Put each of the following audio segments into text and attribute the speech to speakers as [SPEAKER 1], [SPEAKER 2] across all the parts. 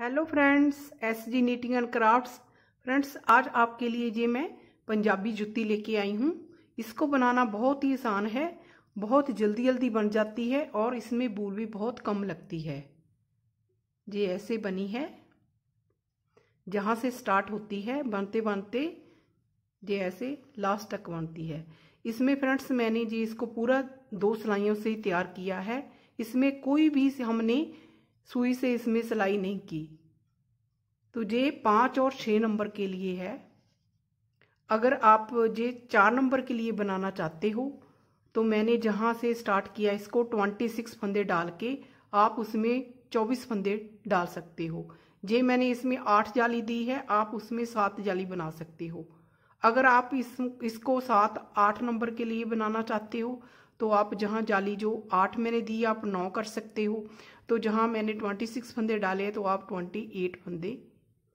[SPEAKER 1] hello friends S G knitting and crafts friends आज आपके लिए ये मैं पंजाबी जुत्ती लेके आई हूँ इसको बनाना बहुत ही आसान है बहुत जल्दी जल्दी बन जाती है और इसमें बूल भी बहुत कम लगती है ये ऐसे बनी है जहाँ से स्टार्ट होती है बनते बनते ये ऐसे लास्ट तक बनती है इसमें फ्रेंड्स मैंने जी इसको पूरा दो सिलाइयों से ही तैयार किया है इसमें कोई भी हमने सुई से इसमें सिलाई नहीं की तो ये पाँच और छः नंबर के लिए है अगर आप ये चार नंबर के लिए बनाना चाहते हो तो मैंने जहाँ से स्टार्ट किया इसको ट्वेंटी सिक्स फंदे डाल के आप उसमें चौबीस फंदे डाल सकते हो जे मैंने इसमें आठ जाली दी है आप उसमें सात जाली बना सकते हो अगर आप इस इसको सात आठ नंबर के लिए बनाना चाहते हो तो आप जहाँ जाली जो आठ मैंने दी आप नौ कर सकते हो तो जहाँ मैंने ट्वेंटी सिक्स फंदे डाले हैं तो आप ट्वेंटी एट फंदे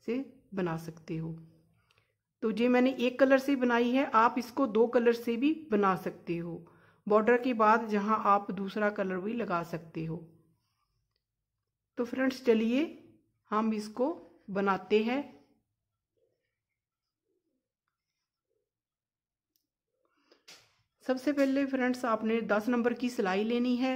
[SPEAKER 1] से बना सकते हो तो ये मैंने एक कलर से बनाई है आप इसको दो कलर से भी बना सकते हो बॉर्डर के बाद जहाँ आप दूसरा कलर भी लगा सकते हो तो फ्रेंड्स चलिए हम इसको बनाते हैं सबसे पहले फ्रेंड्स आपने दस नंबर की सिलाई लेनी है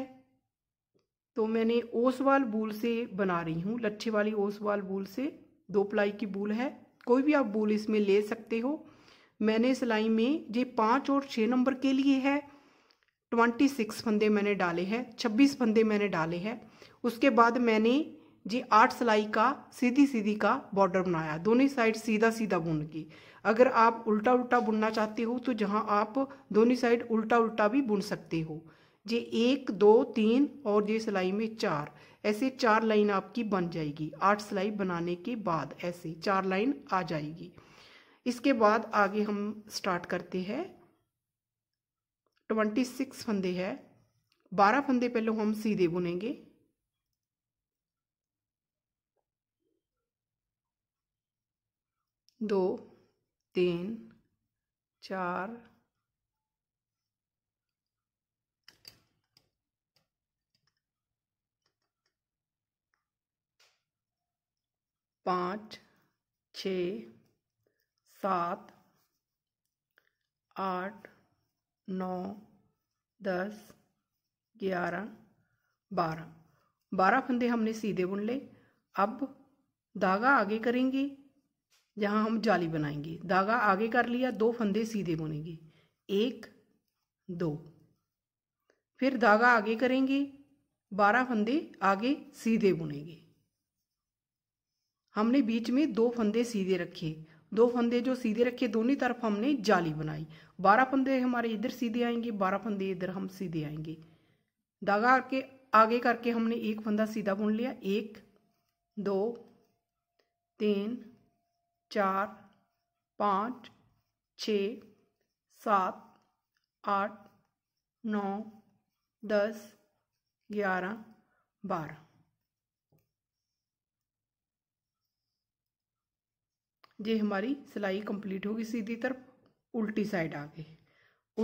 [SPEAKER 1] तो मैंने ओसवाल बूल से बना रही हूँ लच्छे वाली ओसवाल बूल से दो प्लाई की बूल है कोई भी आप बूल इसमें ले सकते हो मैंने सिलाई में ये पाँच और छः नंबर के लिए है ट्वेंटी सिक्स फंदे मैंने डाले हैं छब्बीस फंदे मैंने डाले हैं उसके बाद मैंने जी आठ सिलाई का सीधी सीधी का बॉर्डर बनाया दोनों साइड सीधा सीधा बुन के अगर आप उल्टा उल्टा बुनना चाहते हो तो जहाँ आप दोनों साइड उल्टा उल्टा भी बुन सकते हो ये एक दो तीन और ये सिलाई में चार ऐसे चार लाइन आपकी बन जाएगी आठ सिलाई बनाने के बाद ऐसे चार लाइन आ जाएगी इसके बाद आगे हम स्टार्ट करते हैं ट्वेंटी सिक्स फंदे है बारह फंदे पहले हम सीधे बुनेंगे दो तीन चार पाँच छ सात आठ नौ दस ग्यारह बारह बारह फंदे हमने सीधे बुन ले अब धागा आगे करेंगे जहाँ हम जाली बनाएंगे धागा आगे कर लिया दो फंदे सीधे बुनेंगे एक दो फिर धागा आगे करेंगे बारह फंदे आगे सीधे बुनेंगे हमने बीच में दो फंदे सीधे रखे दो फंदे जो सीधे रखे दोनों तरफ हमने जाली बनाई बारह फंदे हमारे इधर सीधे आएंगे बारह फंदे इधर हम सीधे आएंगे धागा के आगे करके हमने एक फंदा सीधा बुन लिया एक दो तीन चार पाँच छ सात आठ नौ दस ग्यारह बारह ये हमारी सिलाई कंप्लीट होगी सीधी तरफ उल्टी साइड आ गई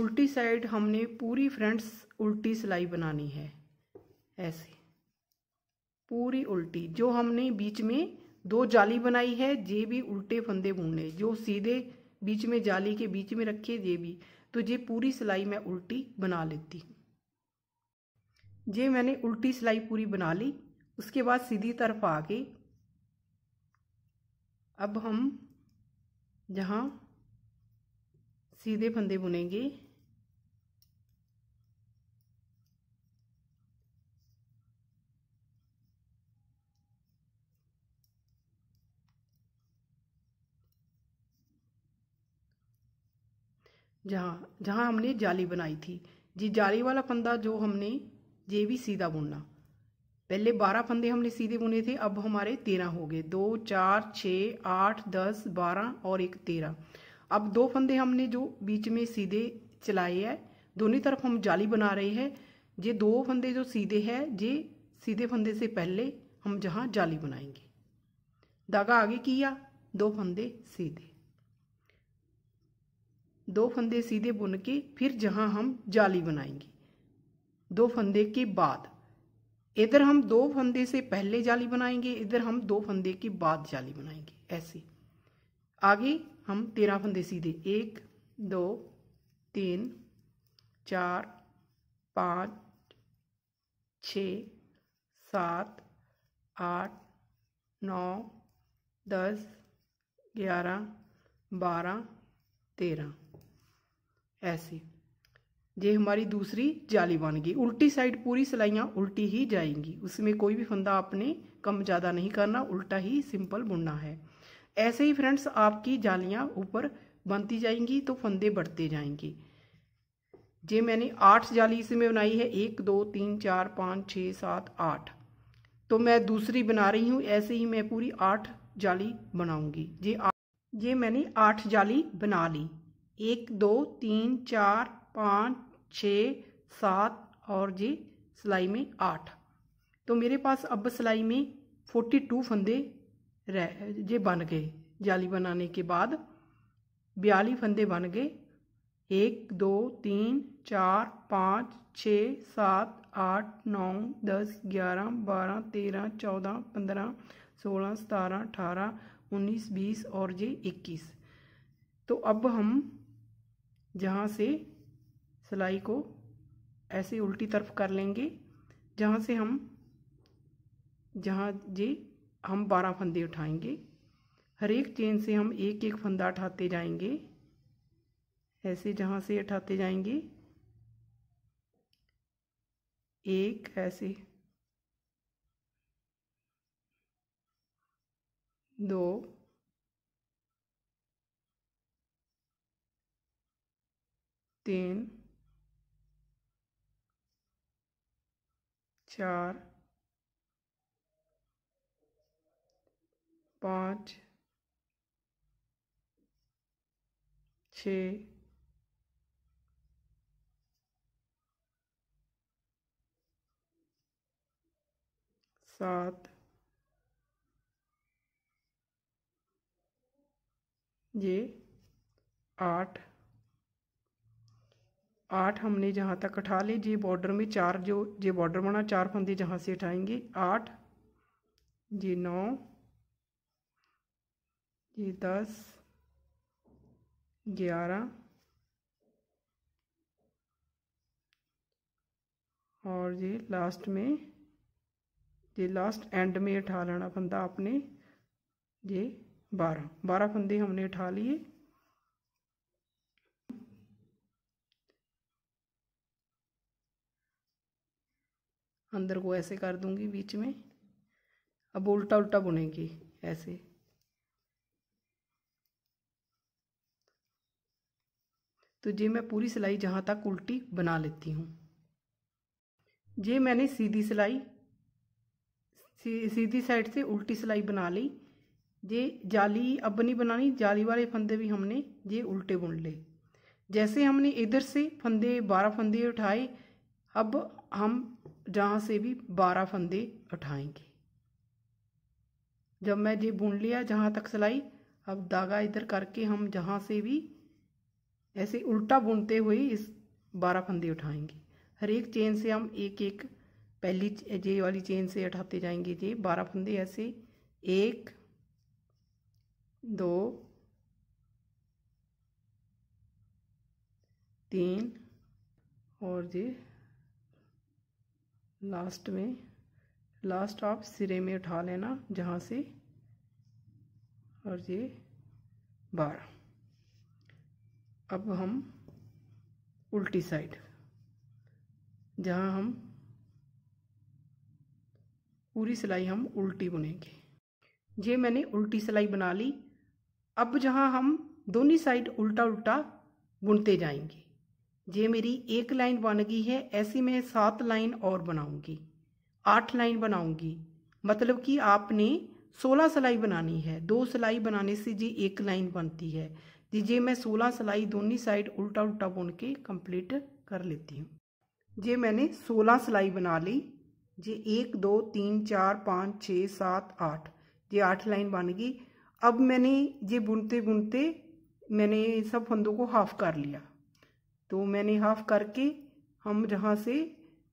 [SPEAKER 1] उल्टी साइड हमने पूरी फ्रेंड्स उल्टी सिलाई बनानी है ऐसे पूरी उल्टी जो हमने बीच में दो जाली बनाई है ये भी उल्टे फंदे बुनने जो सीधे बीच में जाली के बीच में रखे ये भी तो ये पूरी सिलाई मैं उल्टी बना लेती ये मैंने उल्टी सिलाई पूरी बना ली उसके बाद सीधी तरफ आ गई अब हम जहाँ सीधे फंदे बुनेंगे जहाँ जहाँ हमने जाली बनाई थी जी जाली वाला फंदा जो हमने ये भी सीधा बुनना पहले बारह फंदे हमने सीधे बुने थे अब हमारे तेरह हो गए दो चार छः आठ दस बारह और एक तेरह अब दो फंदे हमने जो बीच में सीधे चलाए हैं दोनों तरफ हम जाली बना रहे हैं ये दो फंदे जो सीधे हैं ये सीधे फंदे से पहले हम जहाँ जाली बनाएंगे धागा आगे किया दो फंदे सीधे दो फंदे सीधे बुन के फिर जहाँ हम जाली बनाएंगे दो फंदे के बाद इधर हम दो फंदे से पहले जाली बनाएंगे इधर हम दो फंदे के बाद जाली बनाएंगे ऐसे आगे हम तेरह फंदे सीधे एक दो तीन चार पाँच छ सात आठ नौ दस ग्यारह बारह तेरह ऐसे ये हमारी दूसरी जाली बन गई उल्टी साइड पूरी सिलाइयाँ उल्टी ही जाएंगी उसमें कोई भी फंदा आपने कम ज़्यादा नहीं करना उल्टा ही सिंपल बुनना है ऐसे ही फ्रेंड्स आपकी जालियाँ ऊपर बनती जाएंगी तो फंदे बढ़ते जाएंगे जे मैंने आठ जाली इसमें बनाई है एक दो तीन चार पाँच छः सात आठ तो मैं दूसरी बना रही हूँ ऐसे ही मैं पूरी आठ जाली बनाऊंगी आठ ये मैंने आठ जाली बना ली एक दो तीन चार पाँच छ सात और जी सिलाई में आठ तो मेरे पास अब सिलाई में फोर्टी टू फंदे रह जे बन गए जाली बनाने के बाद बयाली फंदे बन गए एक दो तीन चार पाँच छ सात आठ नौ दस ग्यारह बारह तेरह चौदह पंद्रह सोलह सतारह अठारह उन्नीस बीस और जे इक्कीस तो अब हम जहाँ से सिलाई को ऐसे उल्टी तरफ कर लेंगे जहाँ से हम जहाँ जी हम बारह फंदे उठाएंगे हर एक चेन से हम एक एक फंदा उठाते जाएंगे ऐसे जहाँ से उठाते जाएंगे एक ऐसे दो तीन चार पाँच छ सात ये आठ आठ हमने जहाँ तक उठा ली जी बॉर्डर में चार जो ये बॉर्डर बना चार फंदे जहाँ से उठाएंगे आठ ये नौ ये दस ग्यारह और ये लास्ट में ये लास्ट एंड में उठा लेना फंदा आपने ये बारह बारह फंदे हमने उठा लिए अंदर को ऐसे कर दूंगी बीच में अब उल्टा उल्टा बुनेंगी ऐसे तो ये मैं पूरी सिलाई जहाँ तक उल्टी बना लेती हूँ ये मैंने सीधी सिलाई सी, सीधी साइड से उल्टी सिलाई बना ली ये जाली अब नहीं बनानी जाली वाले फंदे भी हमने ये उल्टे बुन ले जैसे हमने इधर से फंदे बारह फंदे उठाए अब हम जहाँ से भी बारह फंदे उठाएंगे जब मैं ये बुन लिया जहाँ तक सिलाई अब धागा इधर करके हम जहाँ से भी ऐसे उल्टा बुनते हुए इस बारह फंदे उठाएंगे हर एक चेन से हम एक एक पहली जे वाली चेन से उठाते जाएंगे जे बारह फंदे ऐसे एक दो तीन और ये लास्ट में लास्ट आप सिरे में उठा लेना जहाँ से और ये बार अब हम उल्टी साइड जहाँ हम पूरी सिलाई हम उल्टी बुनेंगे ये मैंने उल्टी सिलाई बना ली अब जहाँ हम दोनों साइड उल्टा उल्टा बुनते जाएंगे ये मेरी एक लाइन बन गई है ऐसी मैं सात लाइन और बनाऊंगी आठ लाइन बनाऊंगी मतलब कि आपने सोलह सिलाई बनानी है दो सिलाई बनाने से जी एक लाइन बनती है जी जे मैं सोलह सिलाई दोनों साइड उल्टा उल्टा बुन के कंप्लीट कर लेती हूँ जे मैंने सोलह सिलाई बना ली जी एक दो तीन चार पाँच छः सात आठ ये आठ लाइन बन गई अब मैंने ये बुनते बुनते मैंने सब फंदों को हाफ कर लिया तो मैंने हाफ करके हम जहाँ से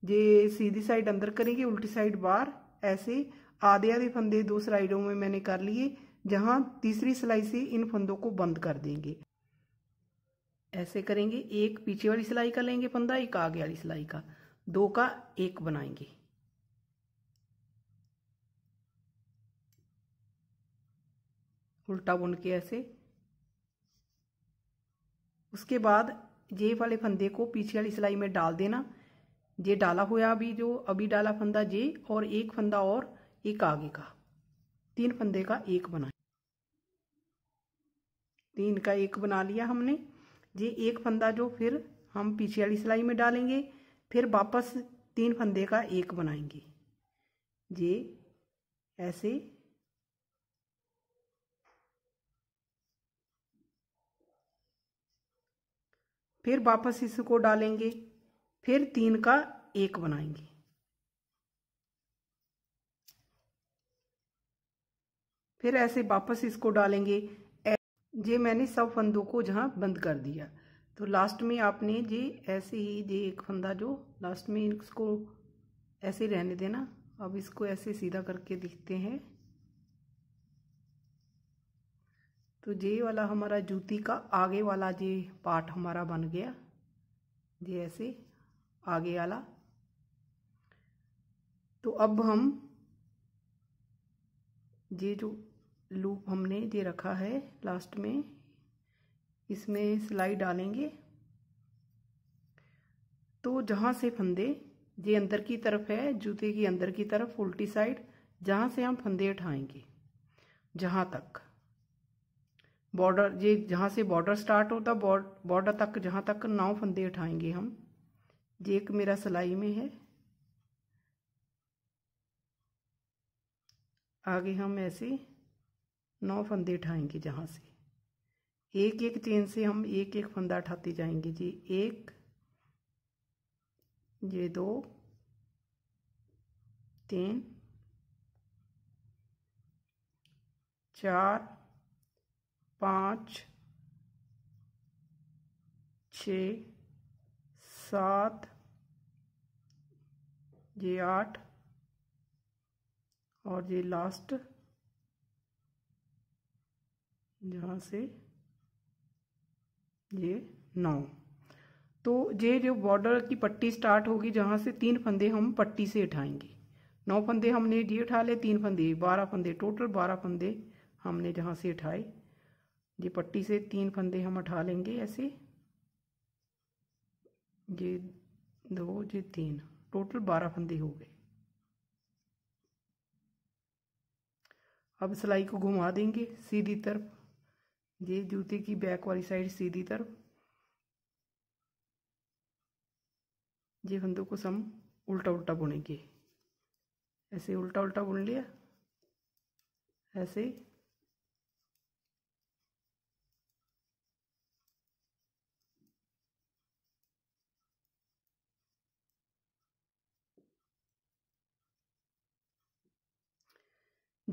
[SPEAKER 1] ये सीधी साइड अंदर करेंगे उल्टी साइड बाहर ऐसे आधे आधे फंदे दो साइडों में मैंने कर लिए जहाँ तीसरी सिलाई से इन फंदों को बंद कर देंगे ऐसे करेंगे एक पीछे वाली सिलाई का लेंगे फंदा एक आगे वाली सिलाई का दो का एक बनाएंगे उल्टा बुन के ऐसे उसके बाद जे वाले फंदे को पीछे वाली सिलाई में डाल देना ये डाला हुआ अभी जो अभी डाला फंदा ये और एक फंदा और एक आगे का तीन फंदे का एक बना तीन का एक बना लिया हमने ये एक फंदा जो फिर हम पीछे वाली सिलाई में डालेंगे फिर वापस तीन फंदे का एक बनाएंगे ये ऐसे फिर वापस इसको डालेंगे फिर तीन का एक बनाएंगे फिर ऐसे वापस इसको डालेंगे ये मैंने सब फंदों को जहां बंद कर दिया तो लास्ट में आपने जे ऐसे ही ये एक फंदा जो लास्ट में इसको ऐसे रहने देना अब इसको ऐसे सीधा करके दिखते हैं तो ये वाला हमारा जूती का आगे वाला ये पार्ट हमारा बन गया ये ऐसे आगे वाला तो अब हम ये जो लूप हमने ये रखा है लास्ट में इसमें सिलाई डालेंगे तो जहाँ से फंदे ये अंदर की तरफ है जूते की अंदर की तरफ उल्टी साइड जहाँ से हम फंदे उठाएंगे जहाँ तक बॉर्डर ये जहाँ से बॉर्डर स्टार्ट होता बॉर्डर तक जहाँ तक नौ फंदे उठाएंगे हम ये एक मेरा सिलाई में है आगे हम ऐसे नौ फंदे उठाएंगे जहाँ से एक एक चेन से हम एक एक फंदा उठाते जाएंगे जी एक ये दो तीन चार पाँच छ सात ये आठ और ये लास्ट जहाँ से ये नौ तो ये जो बॉर्डर की पट्टी स्टार्ट होगी जहाँ से तीन फंदे हम पट्टी से उठाएंगे नौ फंदे हमने ये उठा ले तीन फंदे बारह फंदे टोटल बारह फंदे हमने जहाँ से उठाए ये पट्टी से तीन फंदे हम उठा लेंगे ऐसे ये दो ये तीन टोटल बारह फंदे हो गए अब सिलाई को घुमा देंगे सीधी तरफ ये जूते की बैक वाली साइड सीधी तरफ ये फंदों को सम उल्टा उल्टा बुनेंगे ऐसे उल्टा उल्टा बुन लिया ऐसे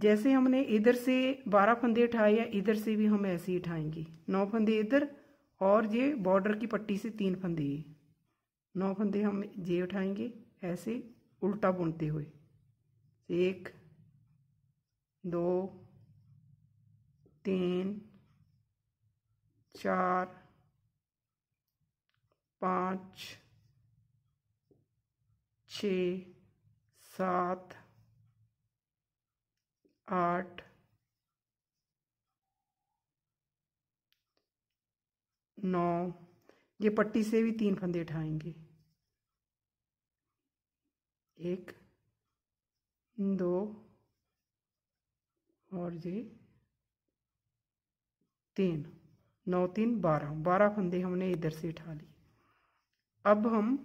[SPEAKER 1] जैसे हमने इधर से बारह फंदे उठाए या इधर से भी हम ऐसे ही उठाएंगे नौ फंदे इधर और ये बॉर्डर की पट्टी से तीन फंदे नौ फंदे हम ये उठाएंगे ऐसे उल्टा बुनते हुए एक दो तीन चार पाँच छ सात आठ नौ ये पट्टी से भी तीन फंदे उठाएंगे एक दो और ये तीन नौ तीन बारह बारह फंदे हमने इधर से उठा लिए अब हम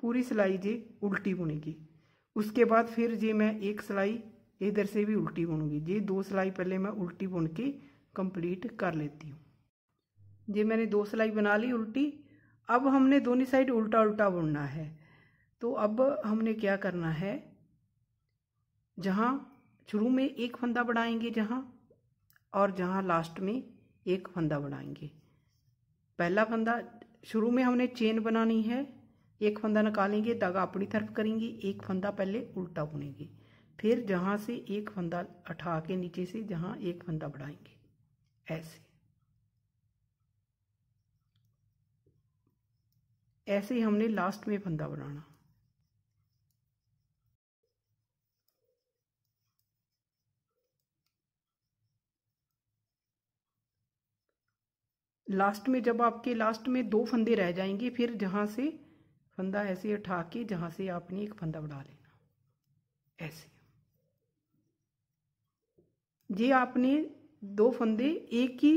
[SPEAKER 1] पूरी सिलाई जी उल्टी बुनेगी उसके बाद फिर जी मैं एक सिलाई इधर से भी उल्टी बुनूंगी जी दो सिलाई पहले मैं उल्टी बुन के कंप्लीट कर लेती हूँ जी मैंने दो सिलाई बना ली उल्टी अब हमने दोनों साइड उल्टा उल्टा बुनना है तो अब हमने क्या करना है जहाँ शुरू में एक फंदा बढ़ाएंगे जहाँ और जहाँ लास्ट में एक फंदा बढ़ाएंगे पहला फंदा शुरू में हमने चेन बनानी है एक फंदा निकालेंगे धागा अपनी तरफ करेंगे एक फंदा पहले उल्टा बुनेंगे फिर जहाँ से एक फंदा उठा के नीचे से जहाँ एक फंदा बढ़ाएंगे ऐसे ऐसे ही हमने लास्ट में फंदा बनाना लास्ट में जब आपके लास्ट में दो फंदे रह जाएंगे फिर जहाँ से फंदा ऐसे उठा के जहां से आपने एक फंदा उड़ा लेना ऐसे ये आपने दो फंदे एक ही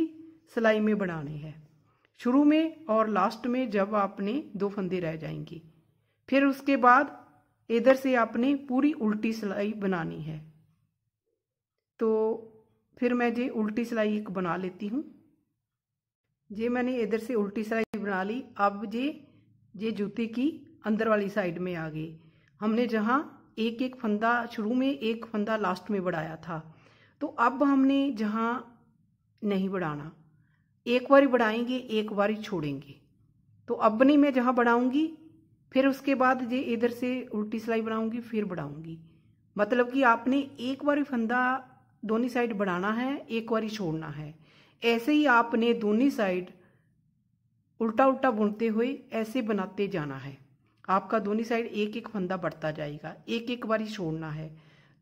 [SPEAKER 1] सिलाई में बनाने हैं शुरू में और लास्ट में जब आपने दो फंदे रह जाएंगे फिर उसके बाद इधर से आपने पूरी उल्टी सिलाई बनानी है तो फिर मैं ये उल्टी सिलाई एक बना लेती हूँ ये मैंने इधर से उल्टी सिलाई बना ली अब ये ये जूते की अंदर वाली साइड में आ गई हमने जहाँ एक एक फंदा शुरू में एक फंदा लास्ट में बढ़ाया था तो अब हमने जहाँ नहीं बढ़ाना एक बारी बढ़ाएंगे एक बारी छोड़ेंगे तो अब नहीं मैं जहाँ बढ़ाऊंगी फिर उसके बाद ये इधर से उल्टी सिलाई बनाऊंगी फिर बढ़ाऊंगी मतलब कि आपने एक बारी फंदा दोनों साइड बढ़ाना है एक बारी छोड़ना है ऐसे ही आपने दोनों साइड उल्टा उल्टा बुनते हुए ऐसे बनाते जाना है आपका दोनों साइड एक एक फंदा बढ़ता जाएगा एक एक बारी छोड़ना है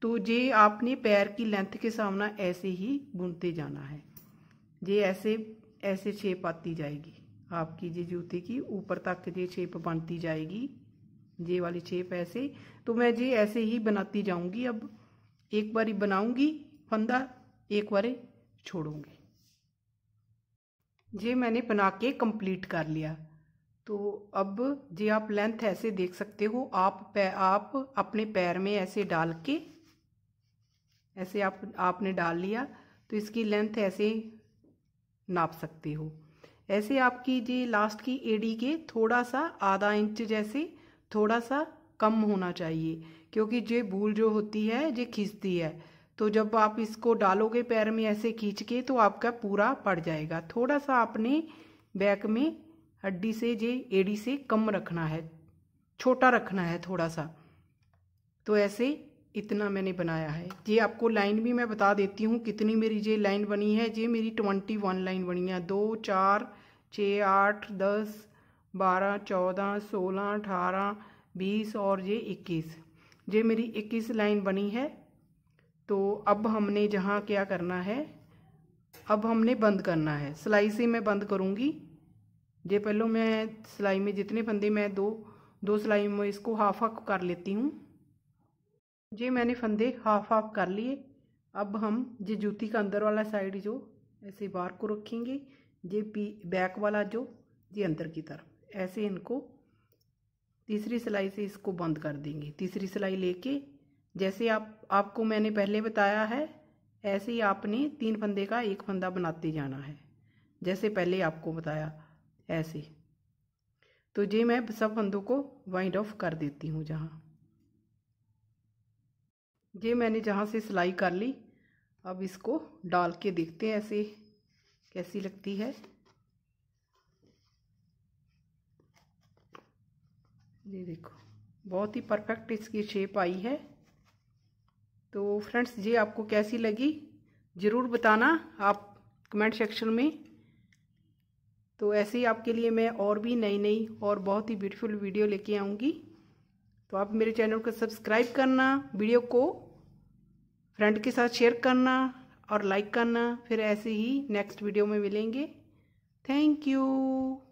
[SPEAKER 1] तो ये आपने पैर की लेंथ के सामना ऐसे ही बुनते जाना है ये ऐसे ऐसे शेप आती जाएगी आपकी ये जूते की ऊपर तक ये शेप बनती जाएगी ये वाली शेप ऐसे तो मैं ये ऐसे ही बनाती जाऊंगी अब एक बारी बनाऊंगी फंदा एक बारी छोड़ूंगी ये मैंने बना के कंप्लीट कर लिया तो अब जी आप लेंथ ऐसे देख सकते हो आप पै, आप अपने पैर में ऐसे डाल के ऐसे आप आपने डाल लिया तो इसकी लेंथ ऐसे नाप सकते हो ऐसे आपकी जी लास्ट की एडी के थोड़ा सा आधा इंच जैसे थोड़ा सा कम होना चाहिए क्योंकि जे भूल जो होती है जे खींचती है तो जब आप इसको डालोगे पैर में ऐसे खींच के तो आपका पूरा पड़ जाएगा थोड़ा सा आपने बैक में हड्डी से जे एड़ी से कम रखना है छोटा रखना है थोड़ा सा तो ऐसे इतना मैंने बनाया है ये आपको लाइन भी मैं बता देती हूँ कितनी मेरी ये लाइन बनी है ये मेरी ट्वेंटी वन लाइन बनी है दो चार छः आठ दस बारह चौदह सोलह अठारह बीस और ये इक्कीस ये मेरी इक्कीस लाइन बनी है तो अब हमने जहाँ क्या करना है अब हमने बंद करना है सिलाई से मैं बंद करूँगी ये पहले मैं सिलाई में जितने फंदे मैं दो दो सिलाई में इसको हाफ हाफ कर लेती हूँ ये मैंने फंदे हाफ हाफ कर लिए अब हम ये जूती का अंदर वाला साइड जो ऐसे बाहर को रखेंगे ये पी बैक वाला जो ये अंदर की तरफ ऐसे इनको तीसरी सिलाई से इसको बंद कर देंगे तीसरी सिलाई लेके जैसे आप आपको मैंने पहले बताया है ऐसे ही आपने तीन फंदे का एक फंदा बनाते जाना है जैसे पहले आपको बताया ऐसे तो ये मैं सब फंदों को वाइंड ऑफ कर देती हूँ जहाँ ये मैंने जहाँ से सिलाई कर ली अब इसको डाल के देखते हैं ऐसे कैसी लगती है ये देखो बहुत ही परफेक्ट इसकी शेप आई है तो फ्रेंड्स ये आपको कैसी लगी ज़रूर बताना आप कमेंट सेक्शन में तो ऐसे ही आपके लिए मैं और भी नई नई और बहुत ही ब्यूटीफुल वीडियो लेके आऊँगी तो आप मेरे चैनल को सब्सक्राइब करना वीडियो को फ्रेंड के साथ शेयर करना और लाइक करना फिर ऐसे ही नेक्स्ट वीडियो में मिलेंगे थैंक यू